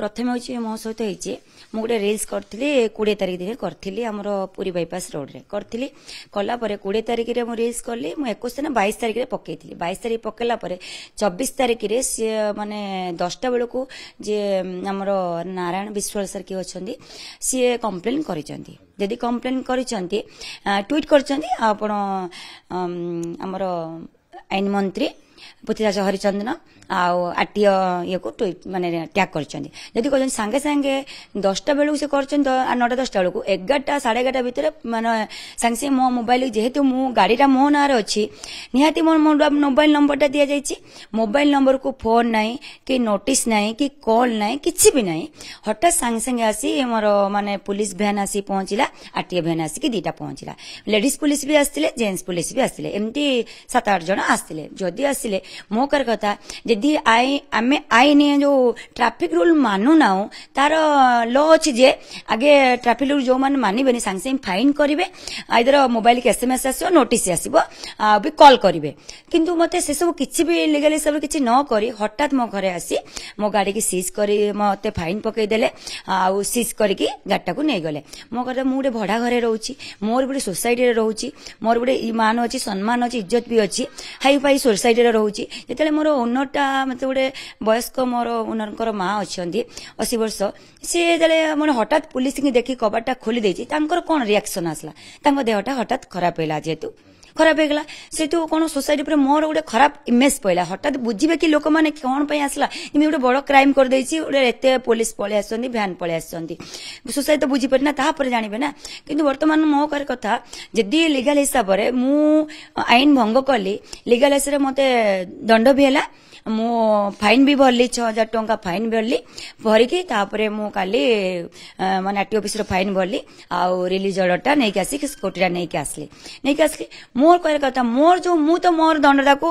ପ୍ରଥମେ ହେଉଛି ମୋ ସହିତ ହେଇଛି ମୁଁ ଗୋଟେ ରିଲ୍ସ କରିଥିଲି କୋଡ଼ିଏ ତାରିଖ ଦିନ କରିଥିଲି ଆମର ପୁରୀ ବାଇପାସ୍ ରୋଡ଼ରେ କରିଥିଲି କଲା ପରେ କୋଡ଼ିଏ ତାରିଖରେ ମୁଁ ରିଲ୍ସ କଲି ମୁଁ ଏକୋଇଶ ଦିନ ବାଇଶ ତାରିଖରେ ପକେଇଥିଲି ବାଇଶ ତାରିଖ ପକେଇଲା ପରେ ଚବିଶ ତାରିଖରେ ସିଏ ମାନେ ଦଶଟା ବେଳକୁ ଯିଏ ଆମର ନାରାୟଣ ବିଶ୍ୱାଳ ସାର କିଏ ଅଛନ୍ତି ସିଏ କମ୍ପ୍ଲେନ୍ କରିଛନ୍ତି ଯଦି କମ୍ପ୍ଲେନ୍ କରିଛନ୍ତି ଟ୍ୱିଟ୍ କରିଛନ୍ତି ଆପଣ ଆମର ଆଇନ ମନ୍ତ୍ରୀ ପୃଥ୍ୱୀରାଜ ହରିଚନ୍ଦନ ଆଉ ଆର୍ଟିଓ ଇଏକୁ ଟ୍ୱିଟ୍ ମାନେ ଟ୍ୟାଗ୍ କରିଛନ୍ତି ଯଦି କହୁଛନ୍ତି ସାଙ୍ଗେ ସାଙ୍ଗେ ଦଶଟା ବେଳକୁ ସେ କରିଛନ୍ତି ନଅଟା ଦଶଟା ବେଳକୁ ଏଗାରଟା ସାଢ଼େ ଏଗାରଟା ଭିତରେ ମାନେ ସାଙ୍ଗେ ସାଙ୍ଗେ ମୋ ମୋବାଇଲ ଯେହେତୁ ମୁଁ ଗାଡ଼ିଟା ମୋ ନାଁରେ ଅଛି ନିହାତି ମୋ ମୋବାଇଲ ନମ୍ବରଟା ଦିଆଯାଇଛି ମୋବାଇଲ ନମ୍ବରକୁ ଫୋନ୍ ନାହିଁ କି ନୋଟିସ୍ ନାହିଁ କି କଲ୍ ନାହିଁ କିଛି ବି ନାହିଁ ହଠାତ୍ ସାଙ୍ଗେ ସାଙ୍ଗେ ଆସି ମୋର ମାନେ ପୁଲିସ୍ ଭ୍ୟାନ୍ ଆସି ପହଞ୍ଚିଲା ଆର୍ଟିଓ ଭ୍ୟାନ୍ ଆସିକି ଦୁଇଟା ପହଞ୍ଚିଲା ଲେଡିଜ୍ ପୁଲିସ୍ ବି ଆସିଥିଲେ ଜେଣ୍ଟସ୍ ପୁଲିସ୍ ବି ଆସିଥିଲେ ଏମିତି ସାତ ଆଠ ଜଣ ଆସିଥିଲେ ଯଦି ଆସିଲେ ଆସିଲେ ମୋ କାର କଥା ଯଦି ଆଇ ଆମେ ଆଇନ ଯୋଉ ଟ୍ରାଫିକ ରୁଲ ମାନୁନାହୁଁ ତାର ଲ ଅଛି ଯେ ଆଗେ ଟ୍ରାଫିକ ରୁଲ ଯୋଉମାନେ ମାନିବେନି ସାଙ୍ଗେ ସାଙ୍ଗେ ଫାଇନ୍ କରିବେ ଆଇଦର ମୋବାଇଲକି ଏସ୍ଏମ୍ଏସ୍ ଆସିବ ନୋଟିସ୍ ଆସିବ ଆଉ ବି କଲ୍ କରିବେ କିନ୍ତୁ ମୋତେ ସେସବୁ କିଛି ବି ଲିଗାଲ ହିସାବରେ କିଛି ନ କରି ହଠାତ୍ ମୋ ଘରେ ଆସି ମୋ ଗାଡ଼ିକି ସିଜ୍ କରି ମୋତେ ଫାଇନ୍ ପକାଇଦେଲେ ଆଉ ସିଜ୍ କରିକି ଗାଡ଼ିଟାକୁ ନେଇଗଲେ ମୋ କଥା ମୁଁ ଗୋଟେ ଭଡ଼ା ଘରେ ରହୁଛି ମୋର ଗୋଟେ ସୋସାଇଟିରେ ରହୁଛି ମୋର ଗୋଟେ ମାନ ଅଛି ସମ୍ମାନ ଅଛି ଇଜ୍ଜତ ବି ଅଛି ହାଇ ଫାଇ ସୋସାଇଟିରେ ରହୁଛି ଯେତେବେଳେ ମୋର ଓନର୍ଟା ମୋତେ ଗୋଟେ ବୟସ୍କ ମୋର ଓନର୍ଙ୍କର ମା ଅଛନ୍ତି ଅଶୀ ବର୍ଷ ସିଏ ଯେତେବେଳେ ମାନେ ହଠାତ୍ ପୋଲିସ ଦେଖି କବାଟଟା ଖୋଲି ଦେଇଛି ତାଙ୍କର କ'ଣ ରିଆକ୍ସନ୍ ଆସିଲା ତାଙ୍କ ଦେହଟା ହଠାତ୍ ଖରାପ ହେଲା ଯେହେତୁ ଖରାପ ହେଇଗଲା ସେଠୁ କ'ଣ ସୋସାଇଟି ଉପରେ ମୋର ଗୋଟେ ଖରାପ ଇମେଜ୍ ପଇଲା ହଠାତ୍ ବୁଝିବେ କି ଲୋକମାନେ କ'ଣ ପାଇଁ ଆସିଲା ଏମିତି ଗୋଟେ ବଡ଼ କ୍ରାଇମ୍ କରିଦେଇଛି ଗୋଟେ ଏତେ ପୋଲିସ ପଳେଇ ଆସୁଛନ୍ତି ଭ୍ୟାନ୍ ପଳେଇ ଆସୁଛନ୍ତି ସୋସାଇଟି ତ ବୁଝିପାରେ ନା ତାହାପରେ ଜାଣିବେ ନା କିନ୍ତୁ ବର୍ତ୍ତମାନ ମୋ କହିବା କଥା ଯଦି ଲିଗାଲ ହିସାବରେ ମୁଁ ଆଇନ ଭଙ୍ଗ କଲି ଲିଗାଲ ହିସାବରେ ମୋତେ ଦଣ୍ଡ ବି ହେଲା ମୁଁ ଫାଇନ୍ ବି ଭରିଲି ଛଅ ହଜାର ଟଙ୍କା ଫାଇନ୍ ଭରିଲି ଭରିକି ତାପରେ ମୁଁ କାଲି ମାନେ ଆର୍ଟି ଅଫିସର ଫାଇନ୍ ଭରିଲି ଆଉ ରିଲିଜ୍ ଅର୍ଡରଟା ନେଇକି ଆସିକି ସ୍କୁଟିଟା ନେଇକି ଆସିଲି ନେଇକି ଆସିଲି ମୋର କହିବା କଥା ମୋର ଯୋଉ ମୁଁ ତ ମୋର ଦଣ୍ଡଟାକୁ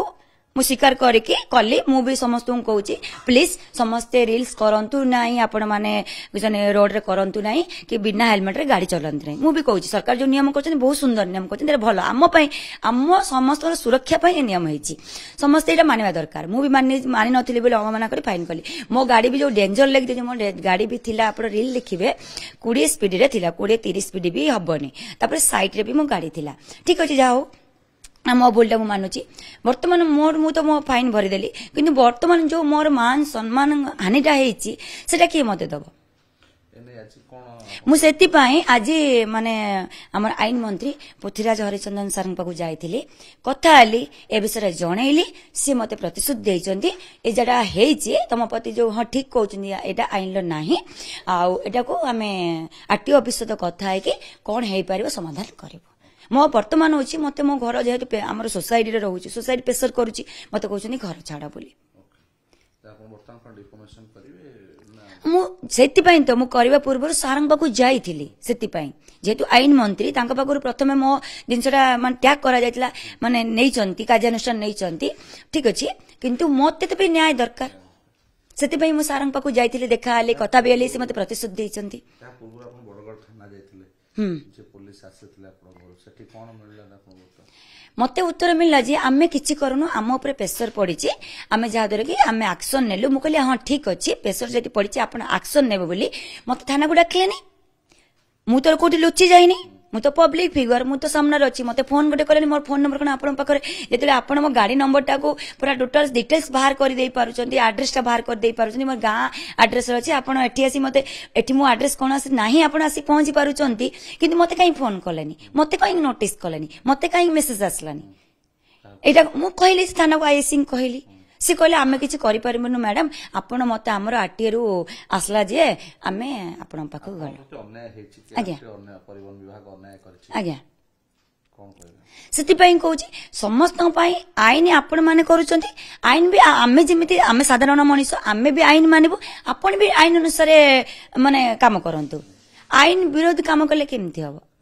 ମୁଁ ସ୍ୱୀକାର କରିକି କଲି ମୁଁ ବି ସମସ୍ତଙ୍କୁ କହୁଛି ପ୍ଲିଜ୍ ସମସ୍ତେ ରିଲ୍ସ କରନ୍ତୁ ନାହିଁ ଆପଣମାନେ ଜଣେ ରୋଡ୍ରେ କରନ୍ତୁ ନାହିଁ କି ବିନା ହେଲମେଟ୍ରେ ଗାଡ଼ି ଚଲାନ୍ତୁ ନାହିଁ ମୁଁ ବି କହୁଛି ସରକାର ଯେଉଁ ନିୟମ କରୁଛନ୍ତି ବହୁତ ସୁନ୍ଦର ନିୟମ କରୁଛନ୍ତି ଭଲ ଆମ ପାଇଁ ଆମ ସମସ୍ତଙ୍କର ସୁରକ୍ଷା ପାଇଁ ଏ ନିୟମ ହେଇଛି ସମସ୍ତେ ଏଇଟା ମାନିବା ଦରକାର ମୁଁ ବି ମାନି ମାନିନଥିଲି ବୋଲି ଅବମାନନା କରି ଫାଇନ୍ କଲି ମୋ ଗାଡ଼ି ବି ଯେଉଁ ଡେଞ୍ଜର ଲେଖିଦେଇଛି ମୋ ଗାଡ଼ି ବି ଥିଲା ଆପଣ ରିଲ୍ ଦେଖିବେ କୋଡ଼ିଏ ସ୍ପିଡ୍ରେ ଥିଲା କୋଡ଼ିଏ ତିରିଶ ସ୍ପିଡ଼ ବି ହେବନି ତାପରେ ସାଇଟ୍ରେ ବି ମୋ ଗାଡ଼ି ଥିଲା ଠିକ୍ ଅଛି ଯାହା ହଉ ମୋ ଭୁଲଟା ମୁଁ ମାନୁଛି ବର୍ତ୍ତମାନ ମୋର ମୁଁ ତ ମୋ ଫାଇନ୍ ଭରିଦେଲି କିନ୍ତୁ ବର୍ତ୍ତମାନ ଯୋଉ ମୋର ମାନ ସମ୍ମାନ ହାନିଟା ହେଇଛି ସେଟା କିଏ ମୋତେ ଦବ ମୁଁ ସେଥିପାଇଁ ଆଜି ମାନେ ଆମର ଆଇନ ମନ୍ତ୍ରୀ ପୃଥ୍ୱୀରାଜ ହରିଚନ୍ଦନ ସାର୍ଙ୍କ ପାଖକୁ ଯାଇଥିଲି କଥା ହେଲି ଏ ବିଷୟରେ ଜଣେଇଲି ସିଏ ମତେ ପ୍ରତିଶ୍ରୁତି ଦେଇଛନ୍ତି ଏ ଯେଟା ହେଇଛି ତମ ପ୍ରତି ଯେଉଁ ହଁ ଠିକ୍ କହୁଛନ୍ତି ଏଇଟା ଆଇନର ନାହିଁ ଆଉ ଏଟାକୁ ଆମେ ଆର୍ଟିଓ ଅଫିସ ସହିତ କଥା ହେଇକି କଣ ହେଇପାରିବ ସମାଧାନ କରିବୁ ମୋ ବର୍ତ୍ତମାନ ହେଉଛି ମୋତେ ମୋ ଘର ଯେହେତୁ ଆମର ସୋସାଇଟିରେ ରହୁଛି ସୋସାଇଟି ପ୍ରେସର କରୁଛି ମୋତେ କହୁଛନ୍ତି ଘର ଛାଡ଼ ବୋଲି ମୁଁ ସେଥିପାଇଁ ତ ମୁଁ କରିବା ପୂର୍ବରୁ ସାର୍ଙ୍କ ପାଖକୁ ଯାଇଥିଲି ସେଥିପାଇଁ ଯେହେତୁ ଆଇନ ମନ୍ତ୍ରୀ ତାଙ୍କ ପାଖରୁ ପ୍ରଥମେ ମୋ ଜିନିଷଟା ମାନେ ତ୍ୟାଗ କରାଯାଇଥିଲା ମାନେ ନେଇଛନ୍ତି କାର୍ଯ୍ୟାନୁଷ୍ଠାନ ନେଇଛନ୍ତି ଠିକ୍ ଅଛି କିନ୍ତୁ ମୋତେ ତ ପାଇଁ ନ୍ୟାୟ ଦରକାର ସେଥିପାଇଁ ମୁଁ ସାର୍ଙ୍କ ପାଖକୁ ଯାଇଥିଲି ଦେଖା ହେଲି କଥା ବି ହେଲି ସେ ମୋତେ ପ୍ରତିଶ୍ରୁତି ଦେଇଛନ୍ତି ମତେ ଉତ୍ତର ମିଳିଲା ଯେ ଆମେ କିଛି କରୁନୁ ଆମ ଉପରେ ପ୍ରେସର ପଡିଛି ଆମେ ଯାହାଦ୍ୱାରା କି ଆମେ ଆକ୍ସନ ନେଲୁ ମୁଁ କହିଲି ହଁ ଠିକ୍ ଅଛି ପ୍ରେସର ଯଦି ପଡିଛି ଆପଣ ଆକ୍ସନ ନେବେ ବୋଲି ମତେ ଥାନାକୁ ଡାକିଲେନି ମୁଁ ତୋର କୋଉଠି ଲୁଚି ଯାଇନି ମୁଁ ତ ପବ୍ଲିକ ଫିଗର ମୁଁ ତ ସାମ୍ନାରେ ଅଛି ମୋତେ ଫୋନ ଗୋଟେ କଲେଣି ମୋର ଫୋନ ନମ୍ବର କ'ଣ ଆପଣଙ୍କ ପାଖରେ ଯେତେବେଳେ ଆପଣ ମୋ ଗାଡ଼ି ନମ୍ବରଟାକୁ ପୁରା ଟୋଟାଲ ଡିଟେଲ୍ସ ବାହାର କରିଦେଇ ପାରୁଛନ୍ତି ଆଡ୍ରେସଟା ବାହାର କରିଦେଇ ପାରୁଛନ୍ତି ମୋ ଗାଁ ଆଡ୍ରେସରେ ଅଛି ଆପଣ ଏଠି ଆସି ମୋତେ ଏଠି ମୋ ଆଡ୍ରେସ କୌଣସି ନାହିଁ ଆପଣ ଆସି ପହଞ୍ଚି ପାରୁଛନ୍ତି କିନ୍ତୁ ମୋତେ କାହିଁ ଫୋନ କଲେନି ମୋତେ କାହିଁକି ନୋଟିସ୍ କଲେନି ମୋତେ କାହିଁକି ମେସେଜ ଆସିଲାନି ଏଇଟା ମୁଁ କହିଲି ଥାନାକୁ ଆଇଏସିଙ୍କୁ କହିଲି ସେ କହିଲେ ଆମେ କିଛି କରିପାରିବୁନି ମ୍ୟାଡାମ୍ ଆପଣ ମତେ ଆମର ଆରଟିଏରୁ ଆସିଲା ଯେ ଆମେ ଆପଣଙ୍କ ପାଖକୁ ଗଲୁ ଆଜ୍ଞା ଆଜ୍ଞା ସେଥିପାଇଁ କହୁଛି ସମସ୍ତଙ୍କ ପାଇଁ ଆଇନ ଆପଣମାନେ କରୁଛନ୍ତି ଆଇନ ବି ଆମେ ଯେମିତି ଆମେ ସାଧାରଣ ମଣିଷ ଆମେ ବି ଆଇନ ମାନିବୁ ଆପଣ ବି ଆଇନ ଅନୁସାରେ ମାନେ କାମ କରନ୍ତୁ ଆଇନ ବିରୋଧ କାମ କଲେ କେମିତି ହବ